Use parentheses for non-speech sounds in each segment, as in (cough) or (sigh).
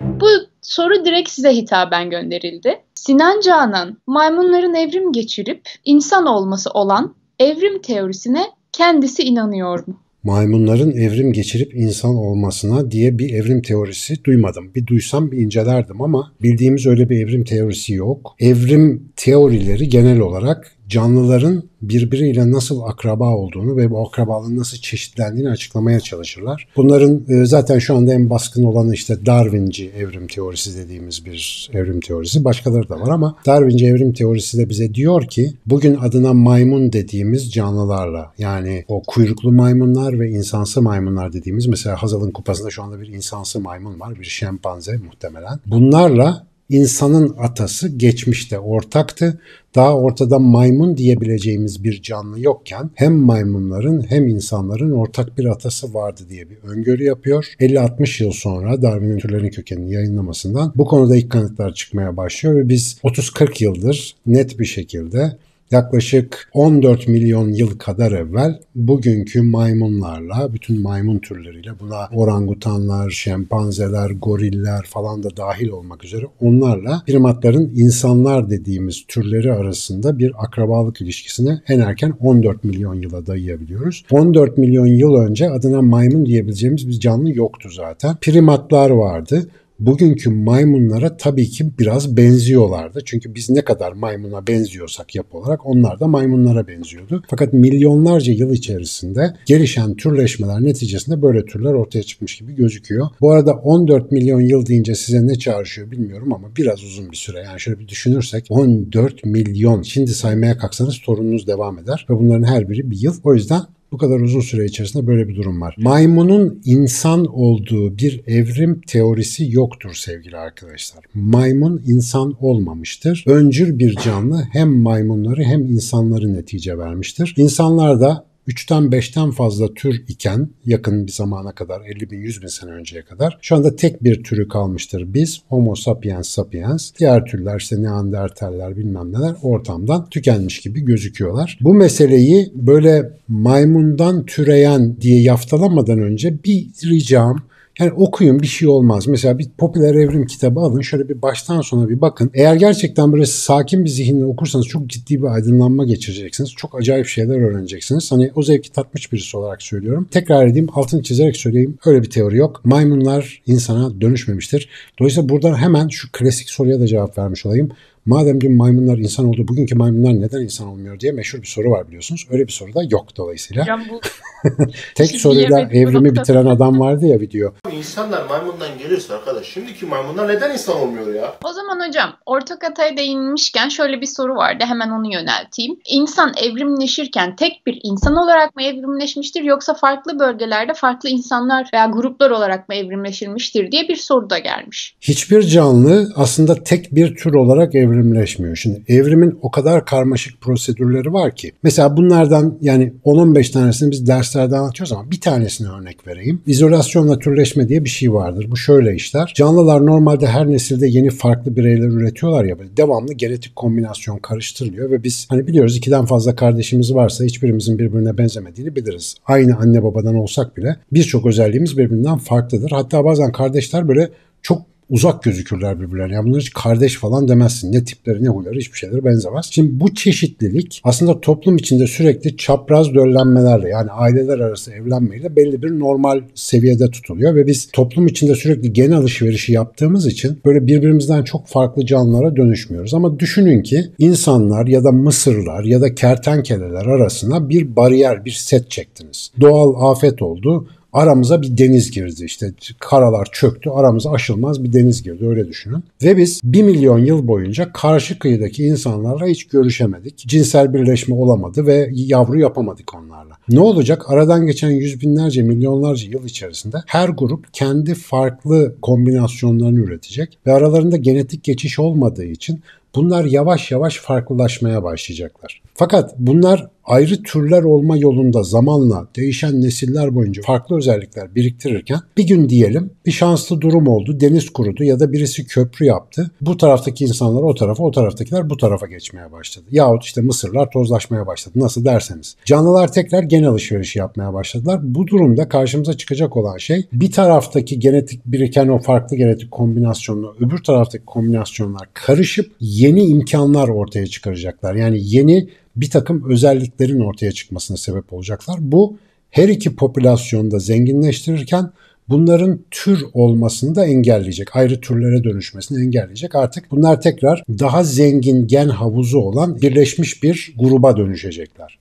Bu soru direkt size hitaben gönderildi. Sinan Canan, maymunların evrim geçirip insan olması olan evrim teorisine kendisi inanıyor mu? Maymunların evrim geçirip insan olmasına diye bir evrim teorisi duymadım. Bir duysam bir incelerdim ama bildiğimiz öyle bir evrim teorisi yok. Evrim teorileri genel olarak canlıların birbiriyle nasıl akraba olduğunu ve bu akrabalığın nasıl çeşitlendiğini açıklamaya çalışırlar. Bunların e, zaten şu anda en baskın olanı işte Darwinci evrim teorisi dediğimiz bir evrim teorisi. Başkaları da var ama Darwinci evrim teorisi de bize diyor ki bugün adına maymun dediğimiz canlılarla yani o kuyruklu maymunlar ve insansı maymunlar dediğimiz mesela Hazal'ın kupasında şu anda bir insansı maymun var, bir şempanze muhtemelen. Bunlarla İnsanın atası geçmişte ortaktı. Daha ortada maymun diyebileceğimiz bir canlı yokken hem maymunların hem insanların ortak bir atası vardı diye bir öngörü yapıyor. 50-60 yıl sonra Darwin'in türlerin kökenini yayınlamasından bu konuda ilk kanıtlar çıkmaya başlıyor ve biz 30-40 yıldır net bir şekilde Yaklaşık 14 milyon yıl kadar evvel bugünkü maymunlarla, bütün maymun türleriyle buna orangutanlar, şempanzeler, goriller falan da dahil olmak üzere onlarla primatların insanlar dediğimiz türleri arasında bir akrabalık ilişkisine en erken 14 milyon yıla dayayabiliyoruz. 14 milyon yıl önce adına maymun diyebileceğimiz bir canlı yoktu zaten. Primatlar vardı bugünkü maymunlara tabii ki biraz benziyorlardı. Çünkü biz ne kadar maymuna benziyorsak yapı olarak onlar da maymunlara benziyordu. Fakat milyonlarca yıl içerisinde gelişen türleşmeler neticesinde böyle türler ortaya çıkmış gibi gözüküyor. Bu arada 14 milyon yıl deyince size ne çağrışıyor bilmiyorum ama biraz uzun bir süre. Yani şöyle bir düşünürsek 14 milyon. Şimdi saymaya kalksanız torununuz devam eder ve bunların her biri bir yıl. O yüzden bu kadar uzun süre içerisinde böyle bir durum var. Maymunun insan olduğu bir evrim teorisi yoktur sevgili arkadaşlar. Maymun insan olmamıştır. Öncül bir canlı hem maymunları hem insanları netice vermiştir. İnsanlar da 3'ten 5'ten fazla tür iken yakın bir zamana kadar 50 bin 100 bin sene önceye kadar şu anda tek bir türü kalmıştır biz Homo sapiens sapiens diğer türler işte Neandertaller bilmem neler ortamdan tükenmiş gibi gözüküyorlar. Bu meseleyi böyle maymundan türeyen diye yaftalamadan önce bir ricam yani okuyun bir şey olmaz. Mesela bir popüler evrim kitabı alın şöyle bir baştan sona bir bakın. Eğer gerçekten böyle sakin bir zihinle okursanız çok ciddi bir aydınlanma geçireceksiniz. Çok acayip şeyler öğreneceksiniz. Hani o zevki tatmış birisi olarak söylüyorum. Tekrar edeyim altını çizerek söyleyeyim. Öyle bir teori yok. Maymunlar insana dönüşmemiştir. Dolayısıyla buradan hemen şu klasik soruya da cevap vermiş olayım. Madem dün maymunlar insan oldu, bugünkü maymunlar neden insan olmuyor diye meşhur bir soru var biliyorsunuz. Öyle bir soru da yok dolayısıyla. bu... (laughs) Tek soruyla evrimi bitiren adam vardı ya video. İnsanlar maymundan geliyorsa arkadaş şimdiki maymunlar neden insan olmuyor ya? O zaman hocam ortak hataya değinmişken şöyle bir soru vardı hemen onu yönelteyim. İnsan evrimleşirken tek bir insan olarak mı evrimleşmiştir yoksa farklı bölgelerde farklı insanlar veya gruplar olarak mı evrimleşilmiştir diye bir soru da gelmiş. Hiçbir canlı aslında tek bir tür olarak evrimleşmiştir evrimleşmiyor. Şimdi evrimin o kadar karmaşık prosedürleri var ki. Mesela bunlardan yani 10-15 tanesini biz derslerde anlatıyoruz ama bir tanesini örnek vereyim. İzolasyonla türleşme diye bir şey vardır. Bu şöyle işler. Canlılar normalde her nesilde yeni farklı bireyler üretiyorlar ya böyle devamlı genetik kombinasyon karıştırılıyor ve biz hani biliyoruz ikiden fazla kardeşimiz varsa hiçbirimizin birbirine benzemediğini biliriz. Aynı anne babadan olsak bile birçok özelliğimiz birbirinden farklıdır. Hatta bazen kardeşler böyle çok uzak gözükürler birbirlerine. Yani bunlar hiç kardeş falan demezsin. Ne tipleri ne huyları hiçbir şeylere benzemez. Şimdi bu çeşitlilik aslında toplum içinde sürekli çapraz döllenmelerle yani aileler arası evlenmeyle belli bir normal seviyede tutuluyor ve biz toplum içinde sürekli gen alışverişi yaptığımız için böyle birbirimizden çok farklı canlılara dönüşmüyoruz. Ama düşünün ki insanlar ya da mısırlar ya da kertenkeleler arasına bir bariyer, bir set çektiniz. Doğal afet oldu aramıza bir deniz girdi. işte karalar çöktü, aramıza aşılmaz bir deniz girdi öyle düşünün. Ve biz 1 milyon yıl boyunca karşı kıyıdaki insanlarla hiç görüşemedik. Cinsel birleşme olamadı ve yavru yapamadık onlarla. Ne olacak? Aradan geçen yüz binlerce, milyonlarca yıl içerisinde her grup kendi farklı kombinasyonlarını üretecek ve aralarında genetik geçiş olmadığı için Bunlar yavaş yavaş farklılaşmaya başlayacaklar. Fakat bunlar ayrı türler olma yolunda zamanla değişen nesiller boyunca farklı özellikler biriktirirken bir gün diyelim bir şanslı durum oldu. Deniz kurudu ya da birisi köprü yaptı. Bu taraftaki insanlar o tarafa, o taraftakiler bu tarafa geçmeye başladı. Yahut işte Mısırlar tozlaşmaya başladı. Nasıl derseniz. Canlılar tekrar gen alışverişi yapmaya başladılar. Bu durumda karşımıza çıkacak olan şey bir taraftaki genetik biriken o farklı genetik kombinasyonla öbür taraftaki kombinasyonlar karışıp yeni imkanlar ortaya çıkaracaklar. Yani yeni bir takım özelliklerin ortaya çıkmasına sebep olacaklar. Bu her iki popülasyonu da zenginleştirirken bunların tür olmasını da engelleyecek. Ayrı türlere dönüşmesini engelleyecek. Artık bunlar tekrar daha zengin gen havuzu olan birleşmiş bir gruba dönüşecekler.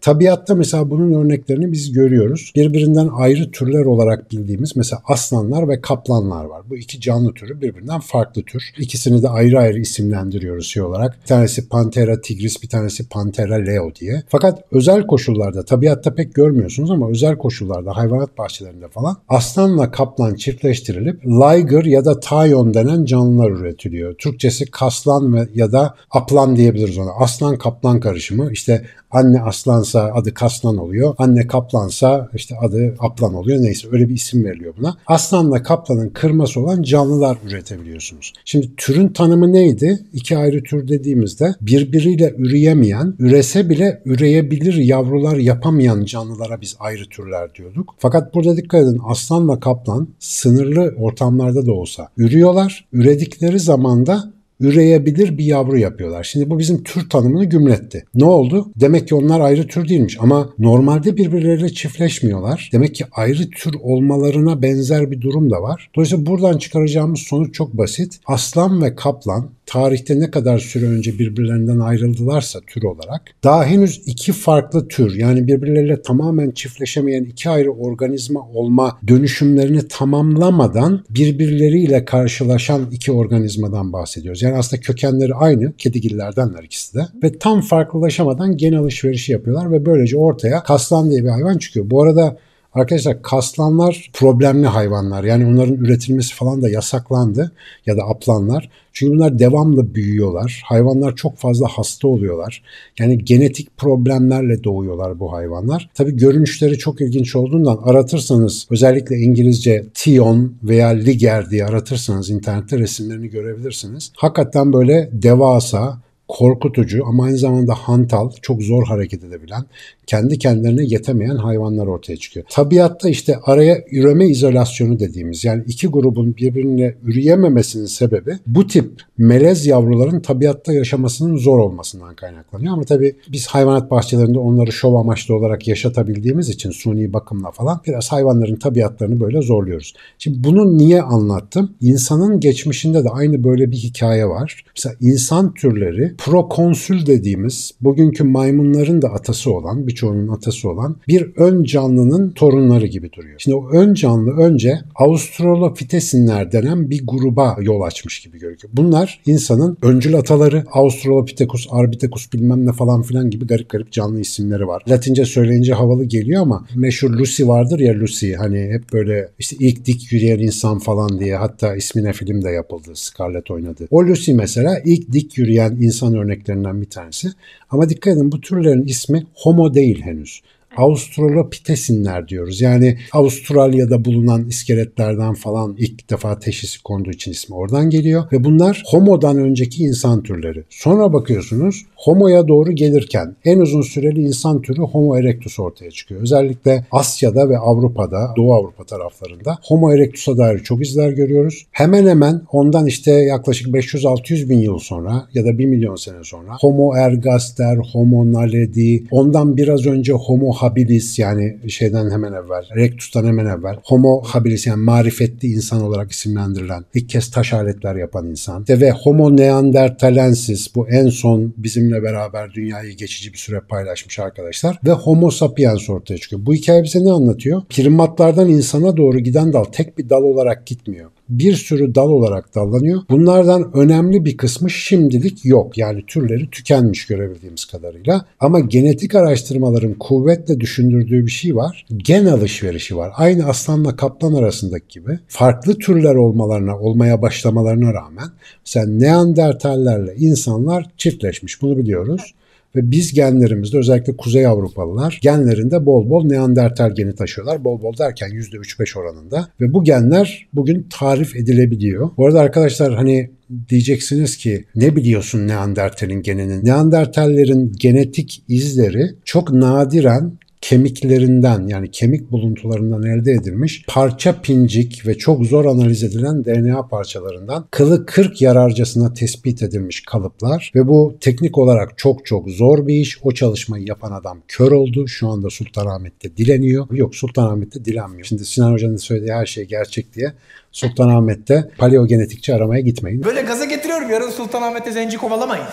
Tabiatta mesela bunun örneklerini biz görüyoruz. Birbirinden ayrı türler olarak bildiğimiz mesela aslanlar ve kaplanlar var. Bu iki canlı türü birbirinden farklı tür. İkisini de ayrı ayrı isimlendiriyoruz şey olarak. Bir tanesi Panthera tigris, bir tanesi Panthera leo diye. Fakat özel koşullarda tabiatta pek görmüyorsunuz ama özel koşullarda hayvanat bahçelerinde falan aslanla kaplan çiftleştirilip liger ya da tayon denen canlılar üretiliyor. Türkçesi kaslan ve ya da aplan diyebiliriz ona. Aslan kaplan karışımı İşte anne aslan kaplansa adı kaslan oluyor. Anne kaplansa işte adı aplan oluyor. Neyse öyle bir isim veriliyor buna. Aslanla kaplanın kırması olan canlılar üretebiliyorsunuz. Şimdi türün tanımı neydi? İki ayrı tür dediğimizde birbiriyle üreyemeyen, ürese bile üreyebilir yavrular yapamayan canlılara biz ayrı türler diyorduk. Fakat burada dikkat edin aslanla kaplan sınırlı ortamlarda da olsa ürüyorlar. Üredikleri zamanda üreyebilir bir yavru yapıyorlar. Şimdi bu bizim tür tanımını gümletti. Ne oldu? Demek ki onlar ayrı tür değilmiş ama normalde birbirleriyle çiftleşmiyorlar. Demek ki ayrı tür olmalarına benzer bir durum da var. Dolayısıyla buradan çıkaracağımız sonuç çok basit. Aslan ve kaplan tarihte ne kadar süre önce birbirlerinden ayrıldılarsa tür olarak daha henüz iki farklı tür yani birbirleriyle tamamen çiftleşemeyen iki ayrı organizma olma dönüşümlerini tamamlamadan birbirleriyle karşılaşan iki organizmadan bahsediyoruz. Yani aslında kökenleri aynı kedigillerdenler ikisi de ve tam farklılaşamadan gen alışverişi yapıyorlar ve böylece ortaya kaslan diye bir hayvan çıkıyor. Bu arada Arkadaşlar kaslanlar problemli hayvanlar. Yani onların üretilmesi falan da yasaklandı ya da aplanlar. Çünkü bunlar devamlı büyüyorlar. Hayvanlar çok fazla hasta oluyorlar. Yani genetik problemlerle doğuyorlar bu hayvanlar. Tabii görünüşleri çok ilginç olduğundan aratırsanız özellikle İngilizce Tion veya Liger diye aratırsanız internette resimlerini görebilirsiniz. Hakikaten böyle devasa korkutucu ama aynı zamanda hantal, çok zor hareket edebilen, kendi kendilerine yetemeyen hayvanlar ortaya çıkıyor. Tabiatta işte araya üreme izolasyonu dediğimiz yani iki grubun birbirine üreyememesinin sebebi bu tip melez yavruların tabiatta yaşamasının zor olmasından kaynaklanıyor. Ama tabii biz hayvanat bahçelerinde onları şov amaçlı olarak yaşatabildiğimiz için suni bakımla falan biraz hayvanların tabiatlarını böyle zorluyoruz. Şimdi bunu niye anlattım? İnsanın geçmişinde de aynı böyle bir hikaye var. Mesela insan türleri prokonsül dediğimiz bugünkü maymunların da atası olan, birçoğunun atası olan bir ön canlının torunları gibi duruyor. Şimdi o ön canlı önce Australopithecinler denen bir gruba yol açmış gibi görünüyor. Bunlar insanın öncül ataları Australopithecus, Arbitecus bilmem ne falan filan gibi garip garip canlı isimleri var. Latince söyleyince havalı geliyor ama meşhur Lucy vardır ya Lucy hani hep böyle işte ilk dik yürüyen insan falan diye hatta ismine film de yapıldı Scarlett oynadı. O Lucy mesela ilk dik yürüyen insan olan örneklerinden bir tanesi. Ama dikkat edin bu türlerin ismi homo değil henüz. Australopitesinler diyoruz. Yani Avustralya'da bulunan iskeletlerden falan ilk defa teşhisi konduğu için ismi oradan geliyor. Ve bunlar Homo'dan önceki insan türleri. Sonra bakıyorsunuz Homo'ya doğru gelirken en uzun süreli insan türü Homo erectus ortaya çıkıyor. Özellikle Asya'da ve Avrupa'da, Doğu Avrupa taraflarında Homo erectus'a dair çok izler görüyoruz. Hemen hemen ondan işte yaklaşık 500-600 bin yıl sonra ya da 1 milyon sene sonra Homo ergaster, Homo naledi, ondan biraz önce Homo habilis yani şeyden hemen evvel, rectus'tan hemen evvel. Homo habilis yani marifetli insan olarak isimlendirilen, ilk kez taş aletler yapan insan. ve Homo neandertalensis bu en son bizimle beraber dünyayı geçici bir süre paylaşmış arkadaşlar. Ve Homo sapiens ortaya çıkıyor. Bu hikaye bize ne anlatıyor? Primatlardan insana doğru giden dal tek bir dal olarak gitmiyor bir sürü dal olarak dallanıyor. Bunlardan önemli bir kısmı şimdilik yok. Yani türleri tükenmiş görebildiğimiz kadarıyla. Ama genetik araştırmaların kuvvetle düşündürdüğü bir şey var. Gen alışverişi var. Aynı aslanla kaplan arasındaki gibi. Farklı türler olmalarına, olmaya başlamalarına rağmen sen Neandertallerle insanlar çiftleşmiş. Bunu biliyoruz. Ve biz genlerimizde özellikle Kuzey Avrupalılar genlerinde bol bol Neandertal geni taşıyorlar. Bol bol derken %3-5 oranında. Ve bu genler bugün tarif edilebiliyor. Bu arada arkadaşlar hani diyeceksiniz ki ne biliyorsun Neandertal'in genini? Neandertallerin genetik izleri çok nadiren kemiklerinden yani kemik buluntularından elde edilmiş parça pincik ve çok zor analiz edilen DNA parçalarından kılı 40 yararcasına tespit edilmiş kalıplar ve bu teknik olarak çok çok zor bir iş. O çalışmayı yapan adam kör oldu. Şu anda Sultanahmet'te dileniyor. Yok Sultanahmet'te dilenmiyor. Şimdi Sinan Hoca'nın söylediği her şey gerçek diye Sultanahmet'te paleogenetikçi aramaya gitmeyin. Böyle gaza getiriyorum yarın Sultanahmet'te zenci kovalamayın.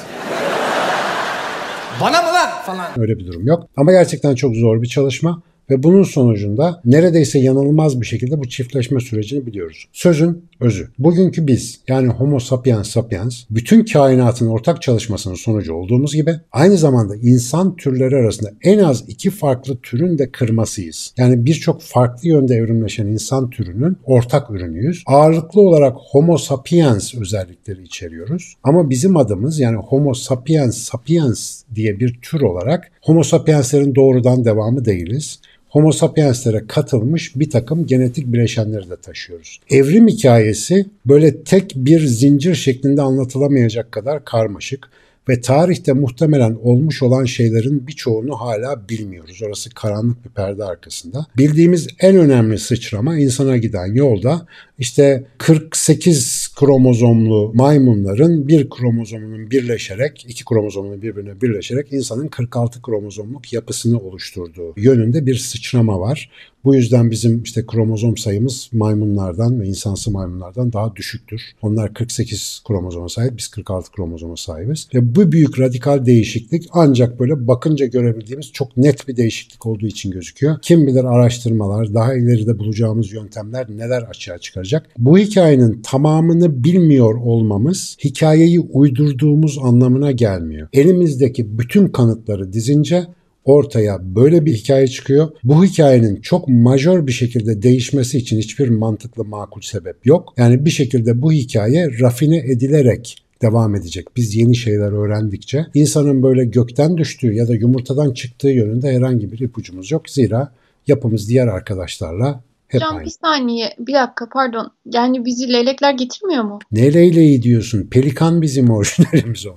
Bana mı lan falan. Öyle bir durum yok. Ama gerçekten çok zor bir çalışma ve bunun sonucunda neredeyse yanılmaz bir şekilde bu çiftleşme sürecini biliyoruz. Sözün özü. Bugünkü biz yani Homo sapiens sapiens bütün kainatın ortak çalışmasının sonucu olduğumuz gibi aynı zamanda insan türleri arasında en az iki farklı türün de kırmasıyız. Yani birçok farklı yönde evrimleşen insan türünün ortak ürünüyüz. Ağırlıklı olarak Homo sapiens özellikleri içeriyoruz. Ama bizim adımız yani Homo sapiens sapiens diye bir tür olarak Homo sapienslerin doğrudan devamı değiliz. Homo sapienslere katılmış bir takım genetik bileşenleri de taşıyoruz. Evrim hikayesi böyle tek bir zincir şeklinde anlatılamayacak kadar karmaşık ve tarihte muhtemelen olmuş olan şeylerin birçoğunu hala bilmiyoruz. Orası karanlık bir perde arkasında. Bildiğimiz en önemli sıçrama insana giden yolda işte 48 kromozomlu maymunların bir kromozomunun birleşerek, iki kromozomunun birbirine birleşerek insanın 46 kromozomluk yapısını oluşturduğu yönünde bir sıçrama var. Bu yüzden bizim işte kromozom sayımız maymunlardan ve insansı maymunlardan daha düşüktür. Onlar 48 kromozoma sahip, biz 46 kromozoma sahibiz. Ve bu büyük radikal değişiklik ancak böyle bakınca görebildiğimiz çok net bir değişiklik olduğu için gözüküyor. Kim bilir araştırmalar, daha ileride bulacağımız yöntemler neler açığa çıkaracak. Bu hikayenin tamamını bilmiyor olmamız hikayeyi uydurduğumuz anlamına gelmiyor. Elimizdeki bütün kanıtları dizince ortaya böyle bir hikaye çıkıyor. Bu hikayenin çok majör bir şekilde değişmesi için hiçbir mantıklı makul sebep yok. Yani bir şekilde bu hikaye rafine edilerek devam edecek. Biz yeni şeyler öğrendikçe insanın böyle gökten düştüğü ya da yumurtadan çıktığı yönünde herhangi bir ipucumuz yok. Zira yapımız diğer arkadaşlarla hep Can aynı. bir saniye bir dakika pardon. Yani bizi leylekler getirmiyor mu? Ne leyleği diyorsun? Pelikan bizim orijinalimiz o.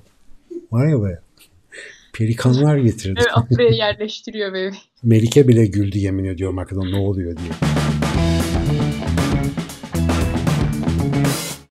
Vay be. Pelikanlar getirdi. Evet, yerleştiriyor bebeği. Melike bile güldü yemin ediyorum arkadan ne oluyor diye.